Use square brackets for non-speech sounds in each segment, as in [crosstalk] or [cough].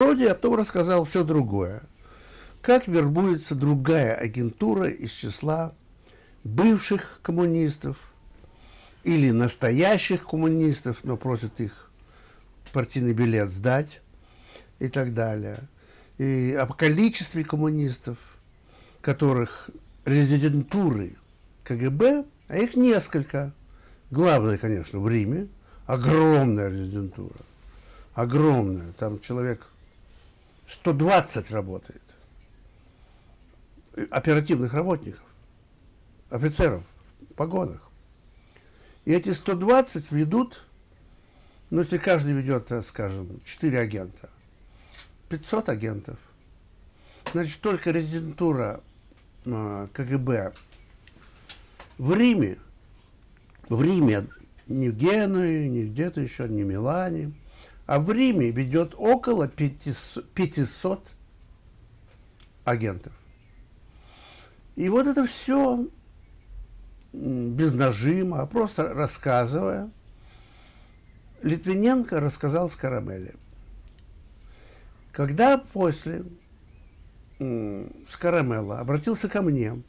Роди, а потом рассказал все другое. Как вербуется другая агентура из числа бывших коммунистов или настоящих коммунистов, но просят их партийный билет сдать и так далее. И о количестве коммунистов, которых резидентуры КГБ, а их несколько. Главное, конечно, в Риме. Огромная резидентура. Огромная. Там человек 120 работает оперативных работников, офицеров в погонах. И эти 120 ведут, ну, если каждый ведет, э, скажем, 4 агента, 500 агентов. Значит, только резидентура э, КГБ в Риме, в Риме, не в Генуе, не где-то еще, не в Милане – а в Риме ведет около 500 агентов. И вот это все без нажима, а просто рассказывая, Литвиненко рассказал Скарамелли, Когда после Скарамелла обратился ко мне,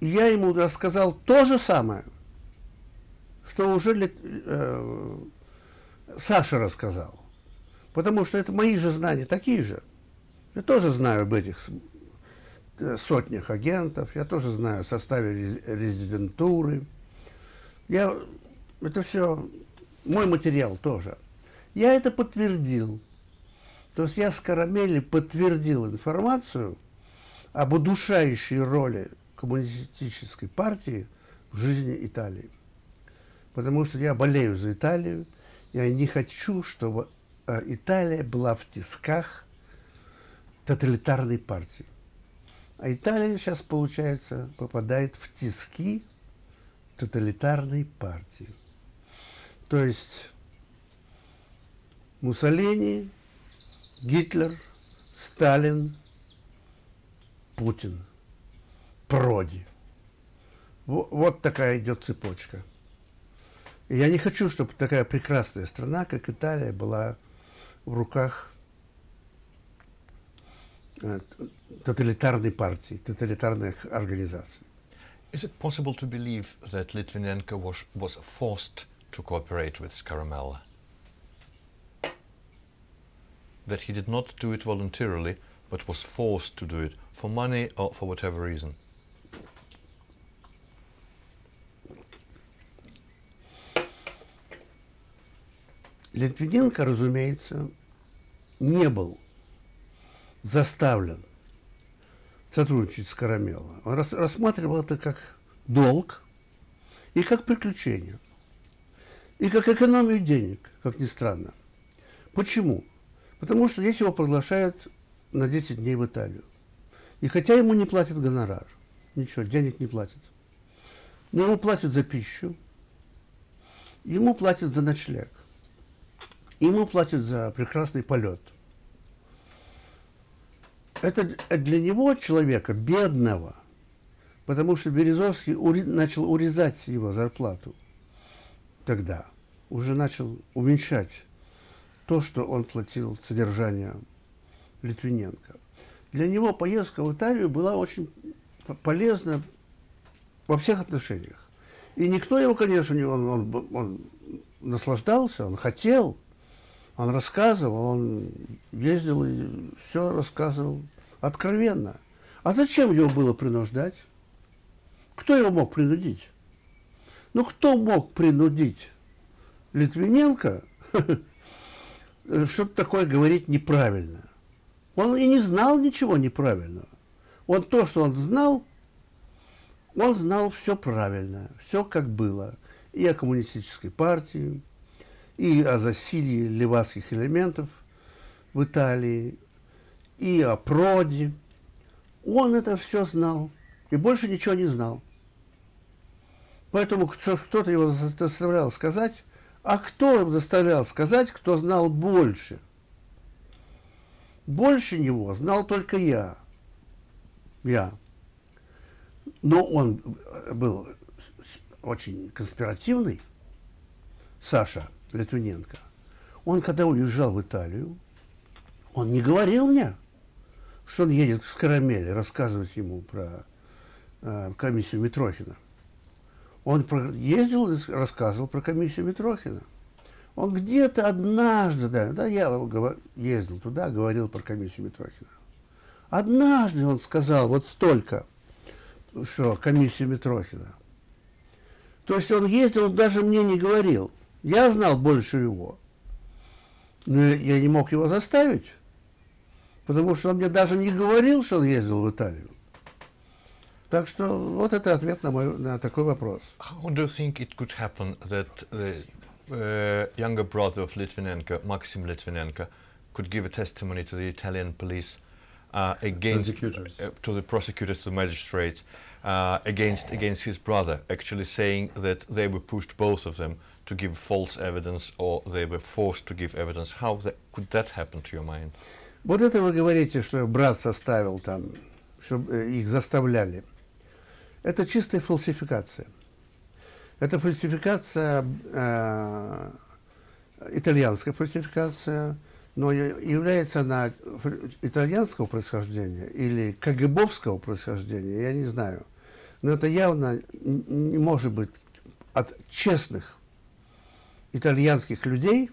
я ему рассказал то же самое, что уже Лит... Э, Саша рассказал. Потому что это мои же знания, такие же. Я тоже знаю об этих сотнях агентов, я тоже знаю о составе резидентуры. Я, это все мой материал тоже. Я это подтвердил. То есть я с Карамели подтвердил информацию об удушающей роли коммунистической партии в жизни Италии. Потому что я болею за Италию – я не хочу, чтобы э, Италия была в тисках тоталитарной партии. А Италия сейчас, получается, попадает в тиски тоталитарной партии. То есть Муссолини, Гитлер, Сталин, Путин, Проди. Вот такая идет цепочка. Я не хочу, чтобы такая прекрасная страна, как Италия, была в руках э, тоталитарной партии, тоталитарных организаций. Is it possible to believe that Litvinenko was, was forced to cooperate with Scaramella? That he did not do it voluntarily, but was forced to do it for money or for whatever reason? Литвиненко, разумеется, не был заставлен сотрудничать с Карамелло. Он рассматривал это как долг и как приключение, и как экономию денег, как ни странно. Почему? Потому что здесь его приглашают на 10 дней в Италию. И хотя ему не платят гонорар, ничего, денег не платят, но ему платят за пищу, ему платят за ночлег. И ему платят за прекрасный полет. Это для него, человека, бедного, потому что Березовский ури, начал урезать его зарплату тогда, уже начал уменьшать то, что он платил содержанием Литвиненко. Для него поездка в Италию была очень полезна во всех отношениях. И никто его, конечно, не, он, он, он наслаждался, он хотел – он рассказывал, он ездил и все рассказывал откровенно. А зачем его было принуждать? Кто его мог принудить? Ну, кто мог принудить Литвиненко [laughs] что-то такое говорить неправильно? Он и не знал ничего неправильного. Он то, что он знал, он знал все правильно, все как было. И о коммунистической партии, и о засилии ливанских элементов в Италии, и о Проде. Он это все знал и больше ничего не знал. Поэтому кто-то его заставлял сказать, а кто заставлял сказать, кто знал больше? Больше него знал только я. Я. Но он был очень конспиративный, Саша – Литвиненко, он, когда уезжал в Италию, он не говорил мне, что он едет с карамели рассказывать ему про э, комиссию Митрохина. Он про, ездил и рассказывал про комиссию Митрохина. Он где-то однажды, да, да, я ездил туда, говорил про комиссию Митрохина. Однажды он сказал вот столько, что комиссия Митрохина. То есть он ездил, он даже мне не говорил – я знал больше его. Но я не мог его заставить, потому что он мне даже не говорил, что он ездил в Италию. Так что вот это ответ на, мой, на такой вопрос. How do you think it could happen that the uh, younger brother of Litvinenko, Maxim Litvinenko, could give a testimony to the Italian police uh, against prosecutors. Uh, to the prosecutors, to the magistrates, uh, against against his brother, actually saying that they were pushed both of them to give false evidence or they were forced to give evidence. How that, could that happen to your mind? Вот это вы говорите, что брат составил там, чтобы э, их заставляли. Это чистая фальсификация. Это фальсификация, э, итальянская фальсификация, но является она итальянского происхождения или кагибовского происхождения, я не знаю. Но это явно не может быть от честных итальянских людей,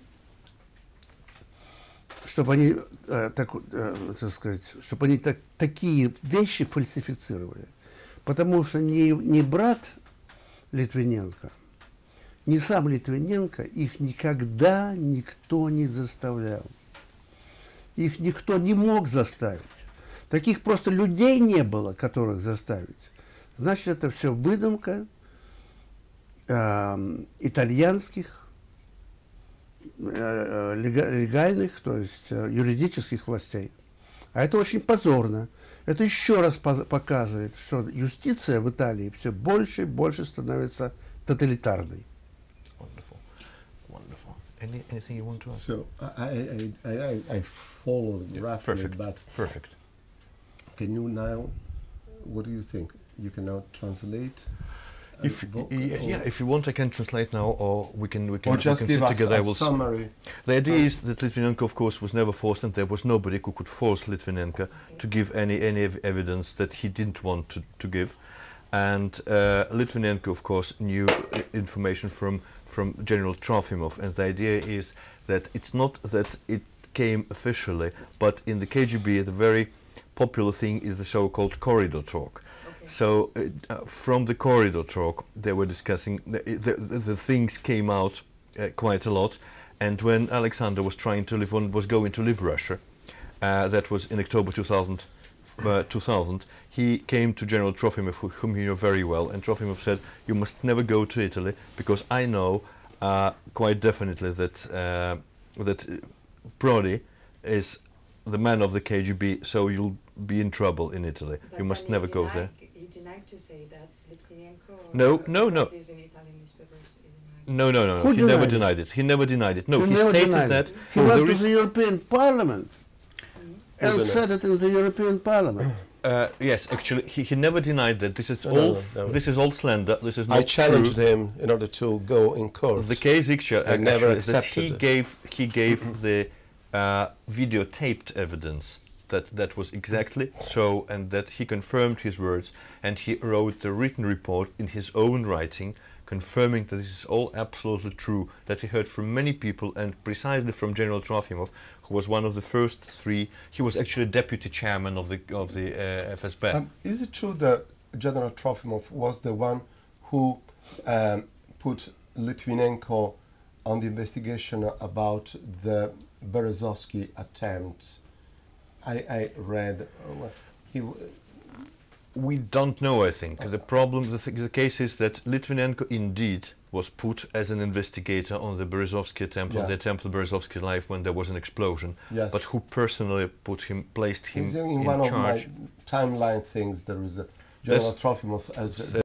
чтобы они, э, так, э, так сказать, чтобы они так, такие вещи фальсифицировали. Потому что не, не брат Литвиненко, не сам Литвиненко, их никогда никто не заставлял. Их никто не мог заставить. Таких просто людей не было, которых заставить. Значит, это все выдумка э, итальянских Э, э, легальных, то есть э, юридических властей. А это очень позорно. Это еще раз показывает, что юстиция в Италии все больше и больше становится тоталитарной. Any, anything you want to add? So I, I, I, I follow yeah, roughly, perfect. but perfect. Can you now? What do you think? You can now translate if, book? Yeah, yeah, if you want, I can translate now, or we can we can, or just we can give sit together. A I will summary. The idea um. is that Litvinenko, of course, was never forced, and there was nobody who could force Litvinenko to give any any evidence that he didn't want to, to give. And uh, Litvinenko, of course, knew uh, information from from General Trofimov, and the idea is that it's not that it came officially, but in the KGB, the very popular thing is the so-called corridor talk. So uh, uh, from the corridor talk, they were discussing the, the, the things came out uh, quite a lot. And when Alexander was trying to live on, was going to leave Russia, uh, that was in October 2000, uh, 2000, he came to General Trofimov, whom he knew very well, and Trofimov said, "You must never go to Italy because I know uh, quite definitely that that Prodi is the man of the KGB, so you'll be in trouble in Italy. But you must never go there." he say that Litvinenko. No, no, no. Is in Italian newspapers. No, no, no. Who he denied never denied it? it. He never denied it. No, he, he stated that. It. He went to the European Parliament hmm? and said it in the European Parliament. Uh, yes, actually, he, he never denied that. This is no, all. No, no, this is all slander. This is not I challenged true. him in order to go in court. The case picture never accepted that he it. gave he gave the uh, videotaped evidence that that was exactly so and that he confirmed his words and he wrote the written report in his own writing confirming that this is all absolutely true that he heard from many people and precisely from General Trofimov who was one of the first three he was actually deputy chairman of the of the uh, FSB um, is it true that General Trofimov was the one who um, put Litvinenko on the investigation about the Berezovsky attempt I, I read. He, we don't know, I think. The problem, the, th the case is that Litvinenko indeed was put as an investigator on the Berezovsky temple, yeah. the temple Berezovsky life, when there was an explosion. Yes. But who personally put him, placed him in, in, one charge. of my timeline things, there is a General That's, Trofimov as...